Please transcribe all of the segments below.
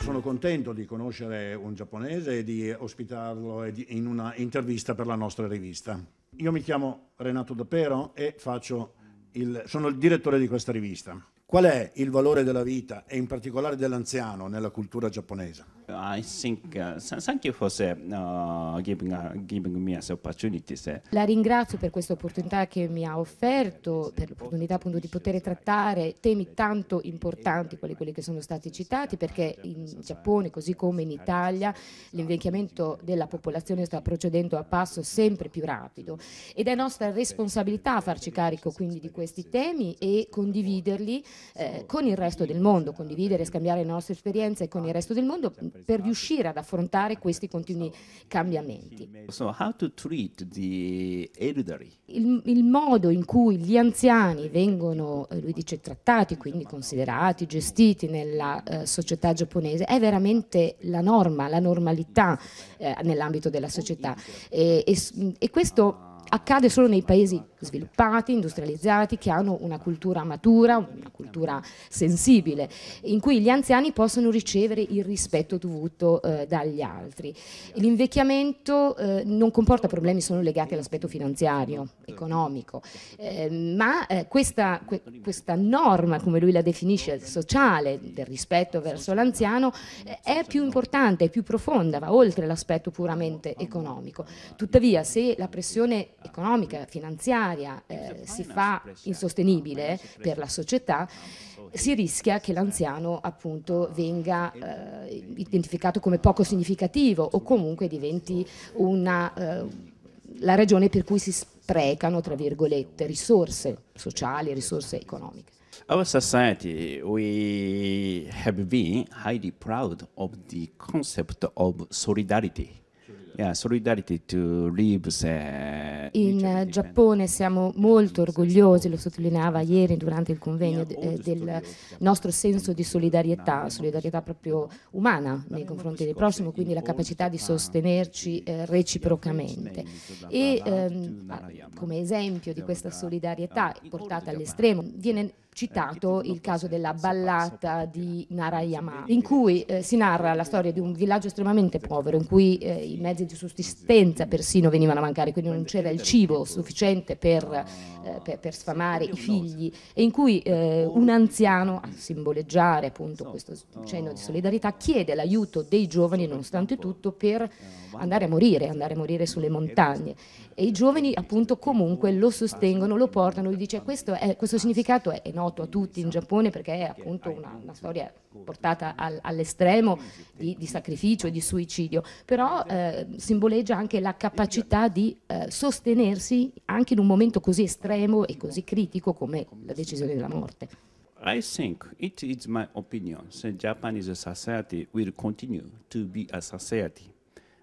Sono contento di conoscere un giapponese e di ospitarlo in una intervista per la nostra rivista. Io mi chiamo Renato Dapero e il, sono il direttore di questa rivista. Qual è il valore della vita e in particolare dell'anziano nella cultura giapponese? Think, uh, for, uh, giving, uh, giving La ringrazio per questa opportunità che mi ha offerto, per l'opportunità appunto di poter trattare temi tanto importanti, quali quelli che sono stati citati, perché in Giappone, così come in Italia, l'invecchiamento della popolazione sta procedendo a passo sempre più rapido ed è nostra responsabilità farci carico quindi di questi temi e condividerli eh, con il resto del mondo, condividere e scambiare le nostre esperienze con il resto del mondo per riuscire ad affrontare questi continui cambiamenti. il, il, modo in cui gli anziani vengono, eh, lui dice, trattati, quindi considerati, gestiti nella eh, società giapponese è veramente la norma, la normalità eh, nell'ambito della società e, e, e questo accade solo nei paesi sviluppati, industrializzati, che hanno una cultura matura, una cultura sensibile, in cui gli anziani possono ricevere il rispetto dovuto eh, dagli altri. L'invecchiamento eh, non comporta problemi solo legati all'aspetto finanziario, economico, eh, ma eh, questa, que, questa, norma, come lui la definisce, sociale del rispetto verso l'anziano eh, è più importante, è più profonda, va oltre l'aspetto puramente economico. Tuttavia, se la pressione economica, finanziaria, finanziaria eh, si fa ah, insostenibile per la società, ah, si rischia che l'anziano appunto ah, venga eh, identificato come poco significativo o comunque diventi una, eh, la ragione per cui si sprecano, tra virgolette, risorse sociali, risorse economiche. Our society, we have been highly proud of the concept of solidarity. Yeah, lives, eh, in Giappone siamo molto orgogliosi, lo sottolineava ieri durante il convegno, eh, del nostro senso di solidarietà, solidarietà proprio umana nei confronti del prossimo, quindi la capacità di sostenerci eh, reciprocamente. E ehm, come esempio di questa solidarietà portata all'estremo viene citato il caso della ballata di Narayama, in cui eh, si narra la storia di un villaggio estremamente povero, in cui eh, i mezzi di sussistenza persino venivano a mancare, quindi non c'era il cibo sufficiente per, eh, per, per, sfamare i figli, e in cui eh, un anziano, a simboleggiare appunto esatto. questo cenno di solidarietà, chiede l'aiuto dei giovani, nonostante eh, tutto, per andare a morire, andare a morire sulle montagne. E i giovani appunto comunque lo sostengono, lo portano, gli dice questo, è, questo significato è enorme noto a tutti in esatto. Giappone perché è appunto una, una storia portata al, all'estremo di, di, sacrificio e di suicidio, però eh, simboleggia anche la esatto. capacità di eh, sostenersi anche in un momento così estremo e così esatto. critico come la decisione della morte. I think it is my opinion that Japan is a society will continue to be a society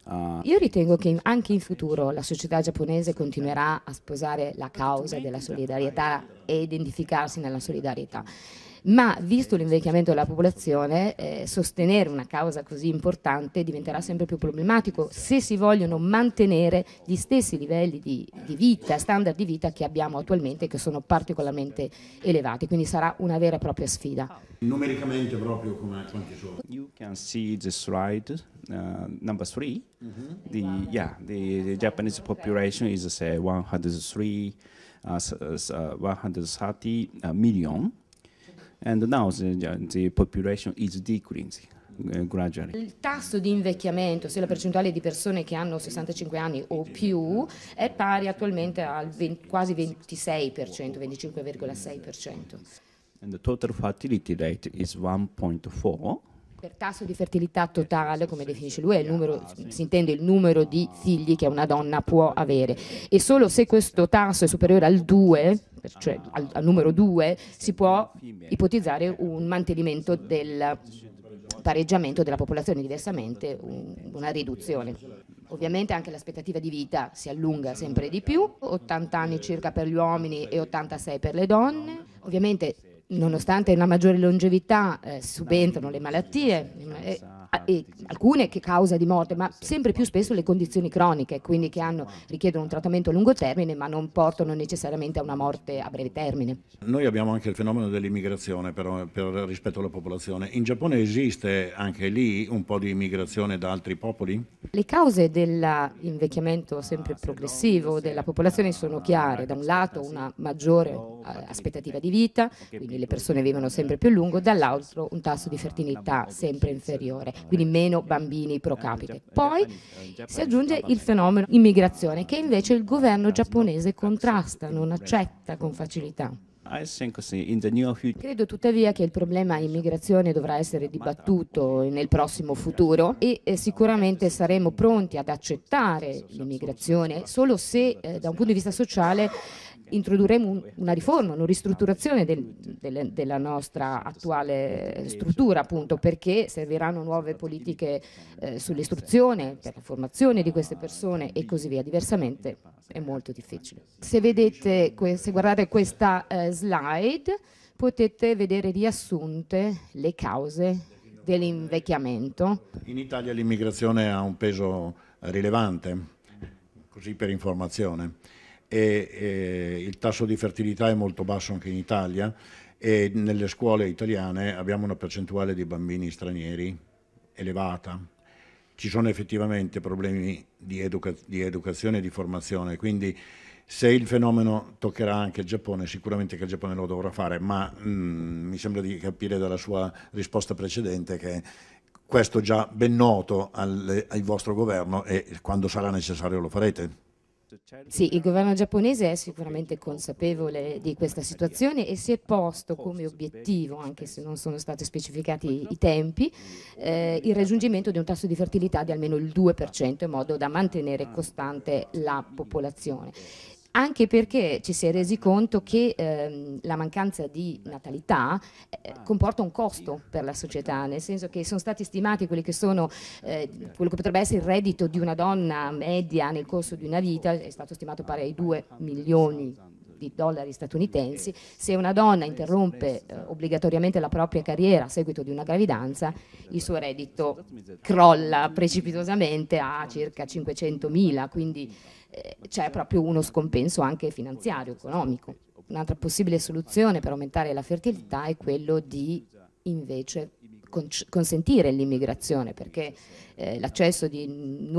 Ah. Io ritengo che anche in futuro la società giapponese continuerà a sposare la causa della solidarietà e identificarsi nella solidarietà ma visto l'invecchiamento della popolazione eh, sostenere una causa così importante diventerà sempre più problematico se si vogliono mantenere gli stessi livelli di, di vita, standard di vita che abbiamo attualmente che sono particolarmente elevati, quindi sarà una vera e propria sfida. Numericamente proprio come, quanti sono? You can see the slide uh, number 3. Mm -hmm. the, yeah, the, the Japanese population is say 103 uh, 130 uh, uh, million and now the, the population is decreasing. Eh, gradually. Il tasso di invecchiamento, ossia la percentuale di persone che hanno 65 anni o più, è pari attualmente al 20, quasi 26%, 25,6%. And the total fertility rate is 1.4 per tasso di fertilità totale, come definisce lui, numero, si intende il numero di ah. figli che una donna può avere e solo se questo tasso è superiore al 2, cioè ah. al, al numero 2, si può ipotizzare un mantenimento del pareggiamento della popolazione, diversamente una riduzione. Ovviamente anche l'aspettativa di vita si allunga sempre di più, 80 anni circa per gli uomini e 86 per le donne. Ovviamente nonostante la maggiore longevità eh, subentrano le malattie, eh, e alcune che causa di morte, ma sempre più spesso le condizioni croniche, quindi che hanno, richiedono un trattamento a lungo termine ma non portano necessariamente a una morte a breve termine. Noi abbiamo anche il fenomeno dell'immigrazione però, per rispetto alla popolazione. In Giappone esiste anche lì un po' di immigrazione da altri popoli? Le cause dell'invecchiamento sempre ah, progressivo della popolazione sono chiare, da un ah, lato una maggiore eh, aspettativa di vita, quindi le persone vivono sempre più a lungo, dall'altro un tasso di fertilità sempre inferiore quindi eh, meno eh, bambini eh, pro capite. Poi si aggiunge il fenomeno immigrazione che invece il governo giapponese contrasta, non accetta con facilità. Credo tuttavia che il problema immigrazione dovrà essere dibattuto nel prossimo futuro e sicuramente saremo pronti ad accettare l'immigrazione solo se eh, da un punto di vista sociale introdurremo un, una riforma, una ristrutturazione del, del, della nostra attuale struttura, appunto, perché serviranno nuove politiche eh, sull'istruzione, per la formazione di queste persone e così via. Diversamente è molto difficile. Se vedete, se guardate questa eh, slide, potete vedere riassunte le cause dell'invecchiamento. In Italia l'immigrazione ha un peso rilevante, così per informazione e, e il tasso di fertilità è molto basso anche in Italia e nelle scuole italiane abbiamo una percentuale di bambini stranieri elevata. Ci sono effettivamente problemi di, educa di educazione e di formazione, quindi se il fenomeno toccherà anche il Giappone, sicuramente che il Giappone lo dovrà fare, ma mh, mm, mi sembra di capire dalla sua risposta precedente che questo già ben noto al, al vostro governo e quando sarà necessario lo farete. Certo sì, il governo giapponese è sicuramente consapevole di questa situazione e si è posto come obiettivo, anche se non sono stati specificati i tempi, eh, il raggiungimento di un tasso di fertilità di almeno il 2% in modo da mantenere ah, costante eh, la popolazione anche perché ci si è resi conto che ehm, la mancanza di natalità eh, ah, comporta un costo per la società, nel senso che sono stati stimati quelli che sono, eh, quello che potrebbe essere il reddito di una donna media nel corso di una vita, è stato stimato pari ai 2 milioni di dollari statunitensi, se una donna interrompe eh, obbligatoriamente la propria carriera a seguito di una gravidanza, il suo reddito crolla precipitosamente a circa 500 mila, quindi eh, c'è proprio uno scompenso anche finanziario, economico. Un'altra possibile soluzione per aumentare la fertilità è quello di invece consentire l'immigrazione perché eh, l'accesso di, di,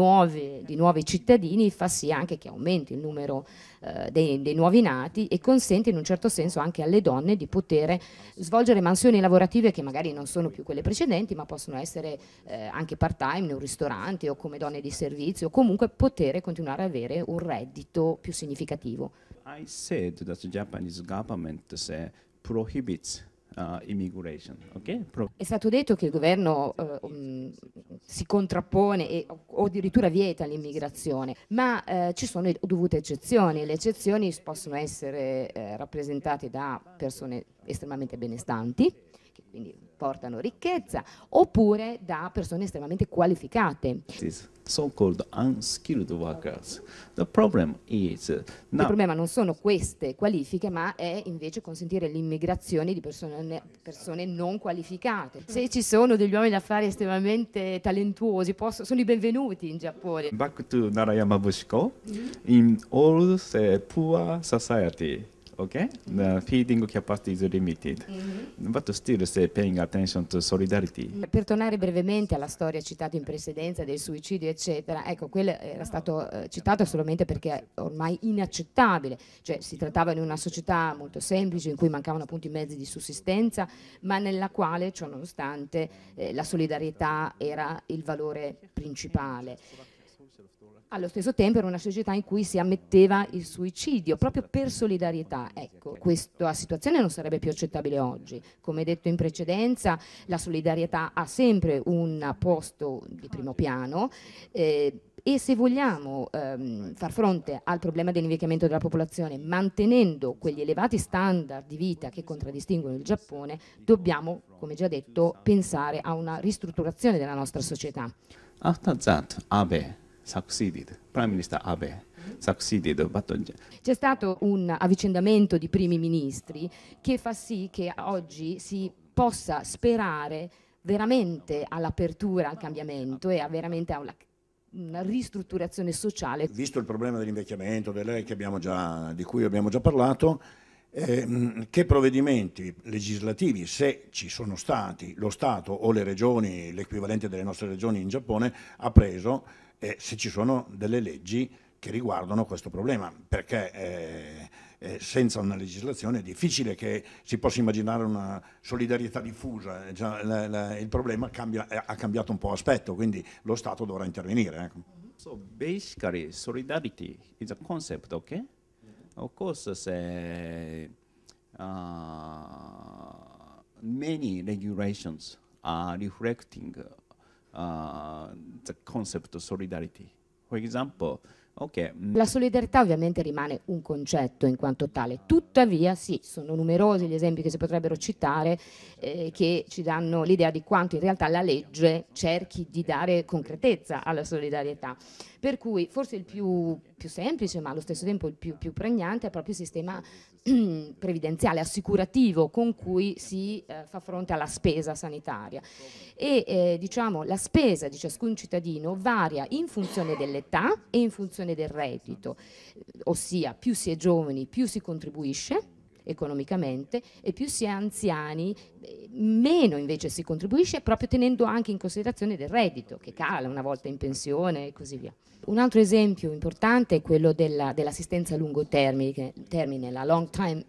nuovi cittadini fa sì anche che aumenti il numero eh, dei, dei, nuovi nati e consente in un certo senso anche alle donne di poter svolgere mansioni lavorative che magari non sono più quelle precedenti ma possono essere eh, anche part time in un ristorante o come donne di servizio o comunque poter continuare ad avere un reddito più significativo. I said that the Japanese government prohibits uh, immigration. Okay? Pro- È stato detto che il governo uh, um, si contrappone e, o addirittura vieta l'immigrazione, ma uh, ci sono dovute eccezioni. Le eccezioni possono essere rappresentate da persone estremamente benestanti, quindi portano ricchezza, oppure da persone estremamente qualificate. So-called unskilled workers. The problem is uh, Il problema non sono queste qualifiche, ma è invece consentire l'immigrazione di persone, persone, non qualificate. Se ci sono degli uomini d'affari estremamente talentuosi, posso, sono i benvenuti in Giappone. Back to Narayama Bushiko. In all the poor society, okay? The feeding capacity is limited. Mm -hmm. But still say paying attention to solidarity. Per tornare brevemente alla storia citata in precedenza del suicidio, eccetera, ecco, quello era stato eh, citato solamente perché è ormai inaccettabile, cioè si trattava di una società molto semplice in cui mancavano appunto i mezzi di sussistenza, ma nella quale, ciononostante, eh, la solidarietà era il valore principale allo stesso tempo era una società in cui si ammetteva il suicidio, proprio per solidarietà. Ecco, questa situazione non sarebbe più accettabile oggi. Come detto in precedenza, la solidarietà ha sempre un posto di primo piano. Eh, e se vogliamo ehm, far fronte al problema dell'invecchiamento della popolazione mantenendo quegli elevati standard di vita che contraddistinguono il Giappone, dobbiamo, come già detto, pensare a una ristrutturazione della nostra società. After that, Abe succeeded. Prime Minister Abe succeeded. But... Uh, C'è stato un avvicendamento di primi ministri che fa sì che oggi si possa sperare veramente all'apertura al cambiamento e a veramente a una, una ristrutturazione sociale. Visto il problema dell'invecchiamento, delle, già, di cui abbiamo già parlato, Ehm, che provvedimenti legislativi, se ci sono stati, lo Stato o le regioni, l'equivalente delle nostre regioni in Giappone, ha preso e eh, se ci sono delle leggi che riguardano questo problema, perché eh, eh, senza una legislazione è difficile che si possa immaginare una solidarietà diffusa, eh, Già, la, la, il problema cambia, ha cambiato un po' aspetto, quindi lo Stato dovrà intervenire. Ecco. So basically solidarity is a concept, okay? Of course, uh, uh, many regulations are reflecting uh, the concept of solidarity. For example, Okay. Mm. La solidarietà ovviamente rimane un concetto in quanto tale, tuttavia sì, sono numerosi gli esempi che si potrebbero citare eh, che ci danno l'idea di quanto in realtà la legge cerchi di dare concretezza alla solidarietà. Per cui forse il più, più semplice ma allo stesso tempo il più, più pregnante è proprio il sistema previdenziale, assicurativo con cui si eh, fa fronte alla spesa sanitaria e eh, diciamo, la spesa di ciascun cittadino varia in funzione dell'età e in funzione del reddito, ossia più si è giovani più si contribuisce economicamente e più si è anziani meno invece si contribuisce proprio tenendo anche in considerazione del reddito che cala una volta in pensione e così via. Un altro esempio importante è quello della, dell'assistenza a lungo termine, termine la long time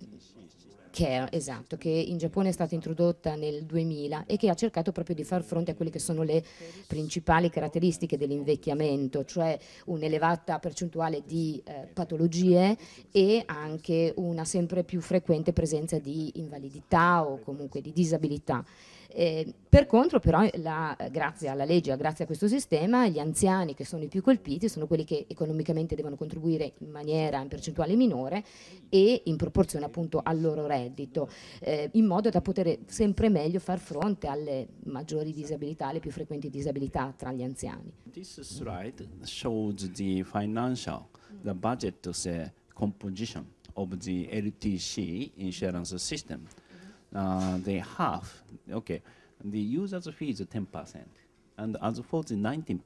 care, esatto, che in Giappone è stata introdotta nel 2000 e che ha cercato proprio di far fronte a quelle che sono le principali caratteristiche dell'invecchiamento, cioè un'elevata percentuale di eh, patologie e anche una sempre più frequente presenza di invalidità o comunque di disabilità. Eh, per contro però, eh, la, eh, grazie alla legge, grazie a questo sistema, gli anziani che sono i più colpiti sono quelli che economicamente devono contribuire in maniera in percentuale minore e in proporzione appunto al loro reddito, eh, in modo da poter sempre meglio far fronte alle maggiori disabilità, alle più frequenti disabilità tra gli anziani. Questo slide shows the financial, the budget composition of the LTC insurance system uh, they have, okay, the user's fee is 10%. And as for the 19%,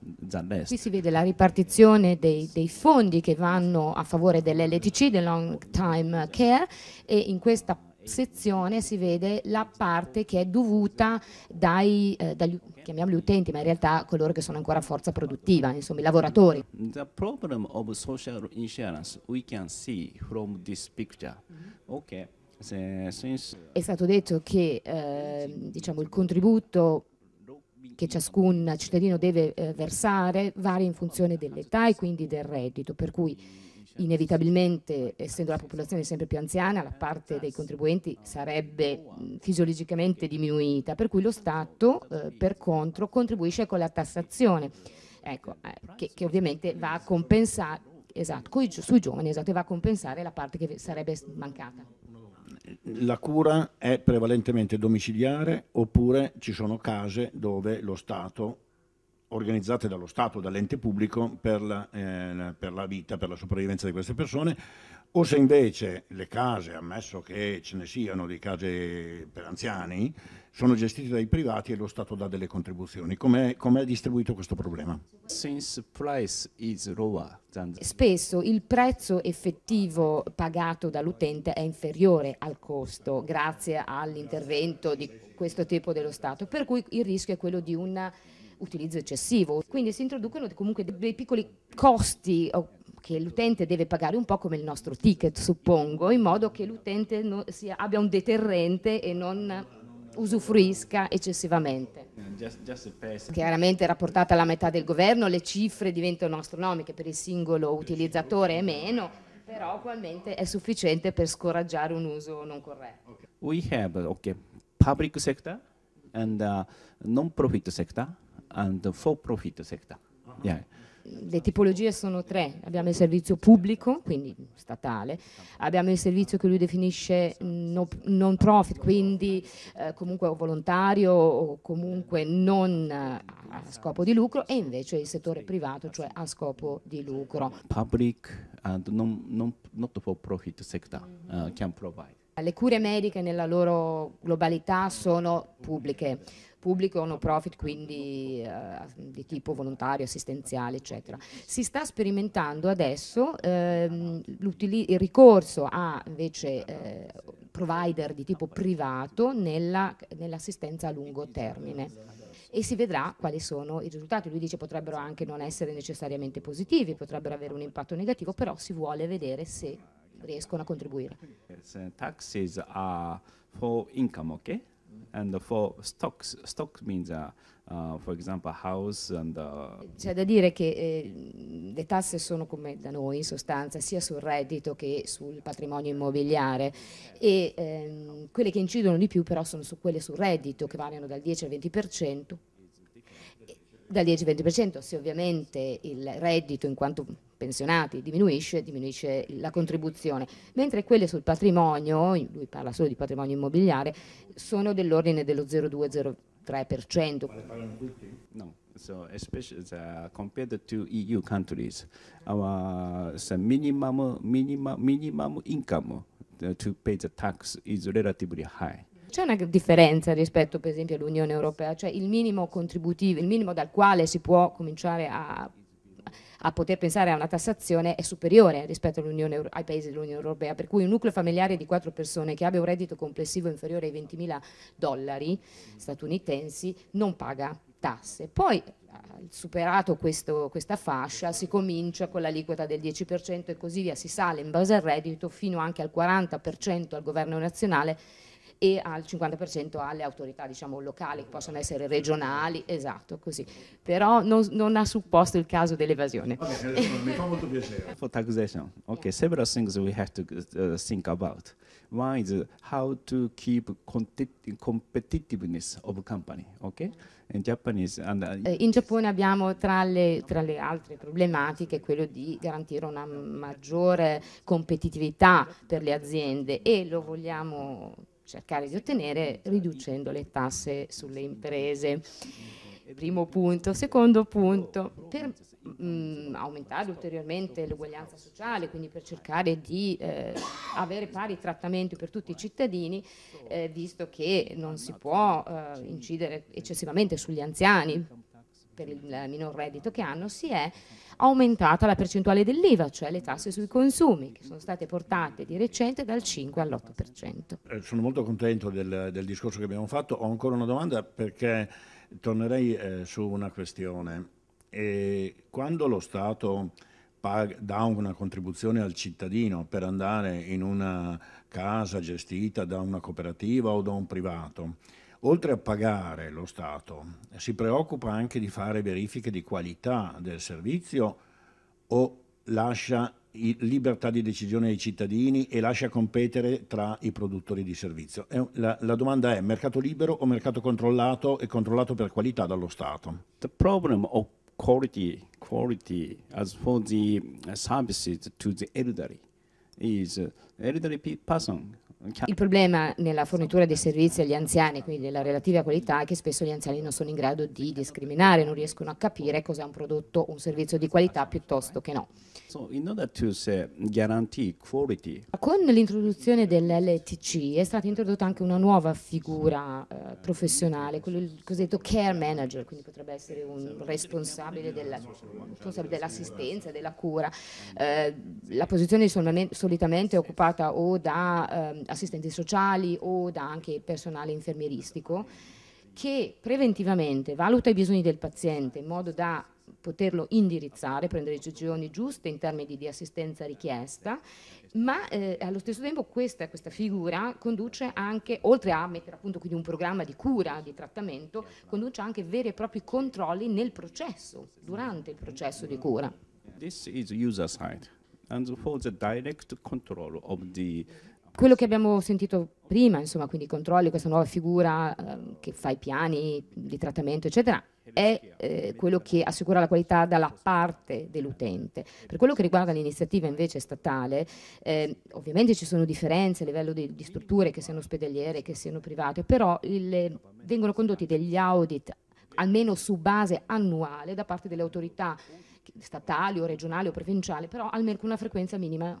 the rest. Qui si vede la ripartizione dei, dei fondi che vanno a favore dell'LTC, del Long Time Care, e in questa sezione si vede la parte che è dovuta dai, eh, dagli, chiamiamoli utenti, ma in realtà coloro che sono ancora a forza produttiva, insomma i lavoratori. The problem of social insurance we can see from this picture. Mm -hmm. okay. È stato detto che eh, diciamo, il contributo che ciascun cittadino deve eh, versare varia in funzione dell'età e quindi del reddito, per cui inevitabilmente, essendo la popolazione sempre più anziana, la parte dei contribuenti sarebbe mh, fisiologicamente diminuita, per cui lo Stato eh, per contro contribuisce con la tassazione, ecco, eh, che, che ovviamente va a compensare esatto, sui giovani esatto, e va a compensare la parte che sarebbe mancata la cura è prevalentemente domiciliare oppure ci sono case dove lo Stato, organizzate dallo Stato, dall'ente pubblico, per la, eh, per la vita, per la sopravvivenza di queste persone, o se invece le case, ammesso che ce ne siano di case per anziani, sono gestite dai privati e lo Stato dà delle contribuzioni. Com'è, com distribuito questo problema? Spesso il prezzo effettivo pagato dall'utente è inferiore al costo grazie all'intervento di questo tipo dello Stato, per cui il rischio è quello di un utilizzo eccessivo. Quindi si introducono comunque dei piccoli costi che l'utente deve pagare un po' come il nostro ticket, suppongo, in modo che l'utente abbia un deterrente e non usufruisca eccessivamente. Chiaramente rapportata alla metà del governo le cifre diventano astronomiche, per il singolo utilizzatore e meno, però ugualmente è sufficiente per scoraggiare un uso non corretto. We have okay, public sector and uh, non-profit sector and for-profit sector. Uh-huh. Yeah le tipologie sono tre, abbiamo il servizio pubblico, quindi statale, abbiamo il servizio che lui definisce no, non profit, quindi eh, comunque volontario o comunque non eh, a scopo di lucro e invece il settore privato, cioè a scopo di lucro. Public and non, non, not for profit sector uh, can provide. Le cure mediche nella loro globalità sono pubbliche, pubbliche o no profit, quindi eh, di tipo volontario, assistenziale, eccetera. Si sta sperimentando adesso ehm, il ricorso a invece eh, provider di tipo privato nell'assistenza nell a lungo termine e si vedrà quali sono i risultati. Lui dice potrebbero anche non essere necessariamente positivi, potrebbero avere un impatto negativo, però si vuole vedere se riescono a contribuire. Yes, uh, taxes are for income, okay? And for stocks, stocks means, uh, uh, for example, house and... Uh C'è da dire che eh, le tasse sono come da noi in sostanza, sia sul reddito che sul patrimonio immobiliare e ehm, quelle che incidono di più però sono su quelle sul reddito che variano dal 10 al 20%, dal 10-20% se ovviamente il reddito in quanto pensionati, diminuisce, diminuisce la contribuzione, mentre quelle sul patrimonio, lui parla solo di patrimonio immobiliare, sono dell'ordine dello 0,2-0,3%. No. So especially uh, compared to EU countries, our so minimum, minimum, minimum income uh, to pay the tax is relatively high. C'è una differenza rispetto per esempio all'Unione Europea, cioè il minimo contributivo, il minimo dal quale si può cominciare a a poter pensare a una tassazione è superiore rispetto ai paesi dell'Unione Europea, per cui un nucleo familiare di quattro persone che abbia un reddito complessivo inferiore ai 20.000 dollari statunitensi non paga tasse. Poi eh, superato questo, questa fascia si comincia con l'aliquota del 10% e così via, si sale in base al reddito fino anche al 40% al governo nazionale e al 50% alle autorità diciamo, locali, che possono essere regionali, esatto, così. Però non, non ha supposto il caso dell'evasione. mi fa molto piacere. For taxation, okay, several things we have to uh, think about. One is how to keep competitiveness of company, okay? In, Japanese and, uh, eh, in Giappone abbiamo tra le, tra le, altre problematiche quello di garantire una maggiore competitività per le aziende e lo vogliamo cercare di ottenere riducendo le tasse sulle imprese. Primo punto. Secondo punto, per mh, mm, aumentare ulteriormente l'uguaglianza sociale, quindi per cercare di eh, avere pari trattamento per tutti i cittadini, eh, visto che non si può eh, incidere eccessivamente sugli anziani per il minor reddito che hanno, si è aumentata la percentuale dell'IVA, cioè le tasse sui consumi, che sono state portate di recente dal 5 all'8%. Eh, sono molto contento del, del discorso che abbiamo fatto. Ho ancora una domanda perché tornerei eh, su una questione. E quando lo Stato dà una contribuzione al cittadino per andare in una casa gestita da una cooperativa o da un privato, oltre a pagare lo Stato, si preoccupa anche di fare verifiche di qualità del servizio o lascia libertà di decisione ai cittadini e lascia competere tra i produttori di servizio? La, la domanda è mercato libero o mercato controllato e controllato per qualità dallo Stato? The problem of quality, quality as for the uh, services to the elderly is uh, elderly person il problema nella fornitura dei servizi agli anziani, quindi della relativa qualità, è che spesso gli anziani non sono in grado di discriminare, non riescono a capire cos'è un prodotto, un servizio di qualità piuttosto che no. Con l'introduzione dell'LTC è stata introdotta anche una nuova figura eh, professionale, quello il cosiddetto care manager, quindi potrebbe essere un responsabile, della, responsabile dell'assistenza, della cura. Eh, la posizione solitamente è occupata o da eh, assistenti sociali o da anche personale infermieristico, che preventivamente valuta i bisogni del paziente in modo da poterlo indirizzare, prendere decisioni giuste in termini di assistenza richiesta, ma eh, allo stesso tempo questa, questa, figura conduce anche, oltre a mettere a punto quindi un programma di cura, di trattamento, conduce anche veri e propri controlli nel processo, durante il processo di cura. This is user side and for the direct control of the quello che abbiamo sentito prima, insomma, quindi i controlli, questa nuova figura eh, che fa i piani di trattamento, eccetera, è eh, quello che assicura la qualità dalla parte dell'utente. Per quello che riguarda l'iniziativa invece statale, eh, ovviamente ci sono differenze a livello di, di, strutture, che siano ospedaliere, che siano private, però il, vengono condotti degli audit almeno su base annuale da parte delle autorità statali o regionali o provinciali, però almeno con una frequenza minima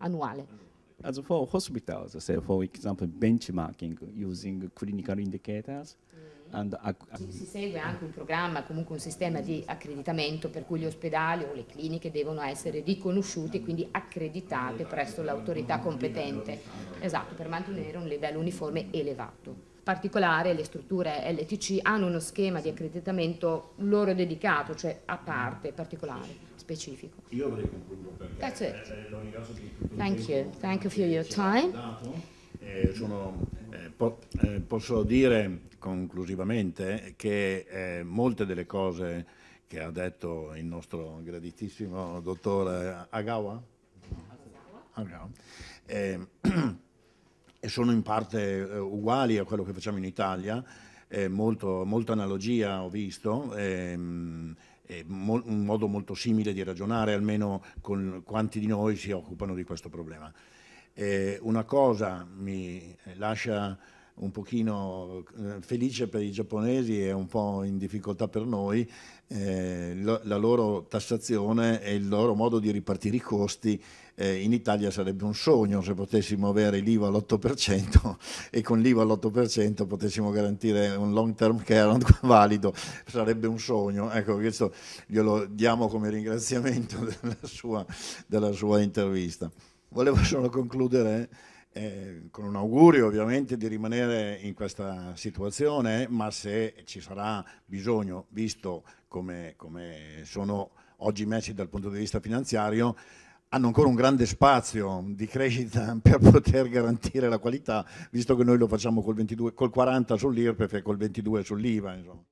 annuale As for hospitals, say for example benchmarking using clinical indicators. Mm. Si segue anche un programma, comunque un sistema di accreditamento per cui gli ospedali o le cliniche devono essere riconosciuti e quindi accreditate presso l'autorità competente, esatto, per mantenere un livello uniforme elevato. In particolare le strutture LTC hanno uno schema di accreditamento loro dedicato, cioè a parte particolare specifico. Io avrei concluso perché That's it. Eh, lo eh, Thank you. Thank you for your time. Eh, sono, eh, po eh, posso dire conclusivamente che eh, molte delle cose che ha detto il nostro graditissimo dottore Agawa, Agawa sono in parte uguali a quello che facciamo in Italia, eh, molto, molta analogia ho visto, ehm, è un modo molto simile di ragionare, almeno con quanti di noi si occupano di questo problema. Eh, una cosa mi lascia un pochino eh, felice per i giapponesi e un po' in difficoltà per noi, eh, la, loro tassazione e il loro modo di ripartire i costi eh, in Italia sarebbe un sogno se potessimo avere l'IVA all'8% e con l'IVA all'8% potessimo garantire un long term care valido, sarebbe un sogno. Ecco, questo glielo diamo come ringraziamento della sua, della sua intervista. Volevo solo concludere eh, con un augurio ovviamente di rimanere in questa situazione, ma se ci sarà bisogno, visto come, come sono oggi messi dal punto di vista finanziario, hanno ancora un grande spazio di crescita per poter garantire la qualità, visto che noi lo facciamo col, 22, col 40 sull'IRPEF e col 22 sull'IVA.